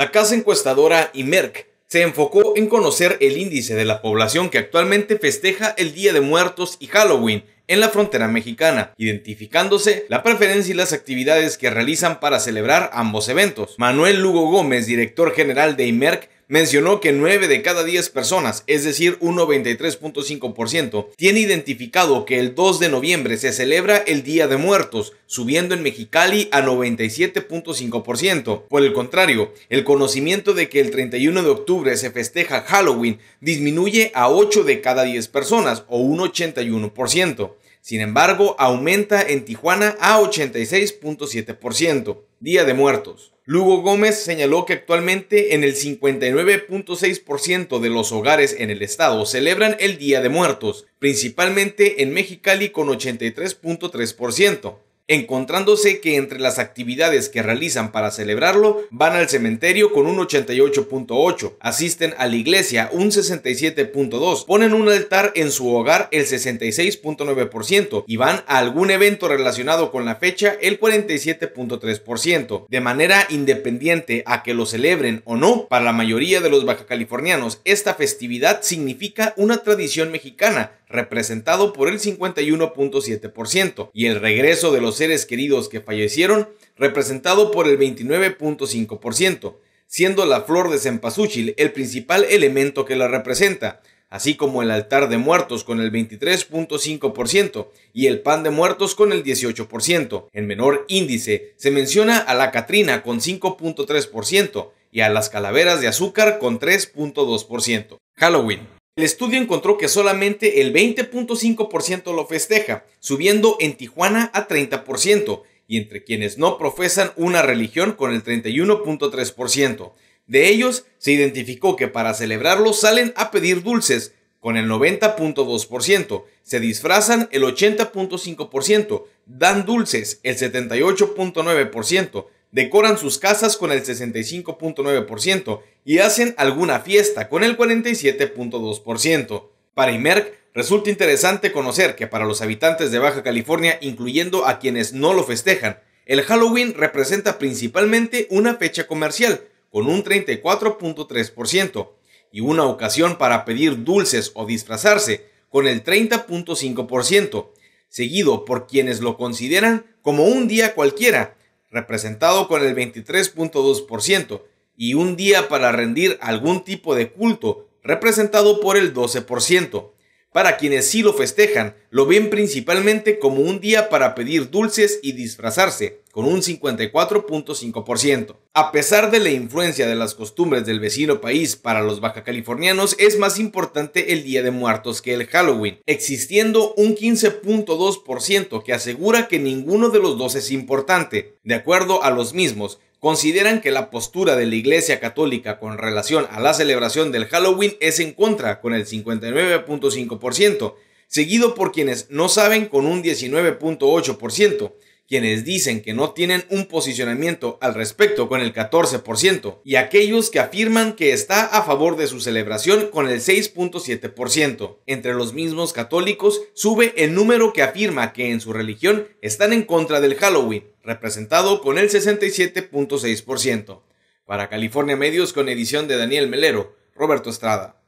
La casa encuestadora IMERC se enfocó en conocer el índice de la población que actualmente festeja el Día de Muertos y Halloween en la frontera mexicana, identificándose la preferencia y las actividades que realizan para celebrar ambos eventos. Manuel Lugo Gómez, director general de IMERC, mencionó que 9 de cada 10 personas, es decir, un 93.5%, tiene identificado que el 2 de noviembre se celebra el Día de Muertos, subiendo en Mexicali a 97.5%. Por el contrario, el conocimiento de que el 31 de octubre se festeja Halloween disminuye a 8 de cada 10 personas, o un 81%. Sin embargo, aumenta en Tijuana a 86.7%. Día de Muertos. Lugo Gómez señaló que actualmente en el 59.6% de los hogares en el estado celebran el Día de Muertos, principalmente en Mexicali con 83.3% encontrándose que entre las actividades que realizan para celebrarlo van al cementerio con un 88.8, asisten a la iglesia un 67.2, ponen un altar en su hogar el 66.9% y van a algún evento relacionado con la fecha el 47.3%. De manera independiente a que lo celebren o no, para la mayoría de los bajacalifornianos esta festividad significa una tradición mexicana representado por el 51.7%, y el regreso de los seres queridos que fallecieron, representado por el 29.5%, siendo la flor de cempasúchil el principal elemento que la representa, así como el altar de muertos con el 23.5% y el pan de muertos con el 18%. En menor índice se menciona a la Catrina con 5.3% y a las calaveras de azúcar con 3.2%. Halloween. El estudio encontró que solamente el 20.5% lo festeja, subiendo en Tijuana a 30%, y entre quienes no profesan una religión con el 31.3%. De ellos, se identificó que para celebrarlo salen a pedir dulces, con el 90.2%, se disfrazan el 80.5%, dan dulces el 78.9%, decoran sus casas con el 65.9% y hacen alguna fiesta con el 47.2%. Para IMERC, resulta interesante conocer que para los habitantes de Baja California, incluyendo a quienes no lo festejan, el Halloween representa principalmente una fecha comercial, con un 34.3%, y una ocasión para pedir dulces o disfrazarse, con el 30.5%, seguido por quienes lo consideran como un día cualquiera representado con el 23.2%, y un día para rendir algún tipo de culto, representado por el 12% para quienes sí lo festejan, lo ven principalmente como un día para pedir dulces y disfrazarse, con un 54.5%. A pesar de la influencia de las costumbres del vecino país para los bajacalifornianos, es más importante el Día de Muertos que el Halloween, existiendo un 15.2% que asegura que ninguno de los dos es importante. De acuerdo a los mismos, consideran que la postura de la Iglesia Católica con relación a la celebración del Halloween es en contra con el 59.5%, seguido por quienes no saben con un 19.8%, quienes dicen que no tienen un posicionamiento al respecto con el 14% y aquellos que afirman que está a favor de su celebración con el 6.7%. Entre los mismos católicos sube el número que afirma que en su religión están en contra del Halloween, representado con el 67.6%. Para California Medios con edición de Daniel Melero, Roberto Estrada.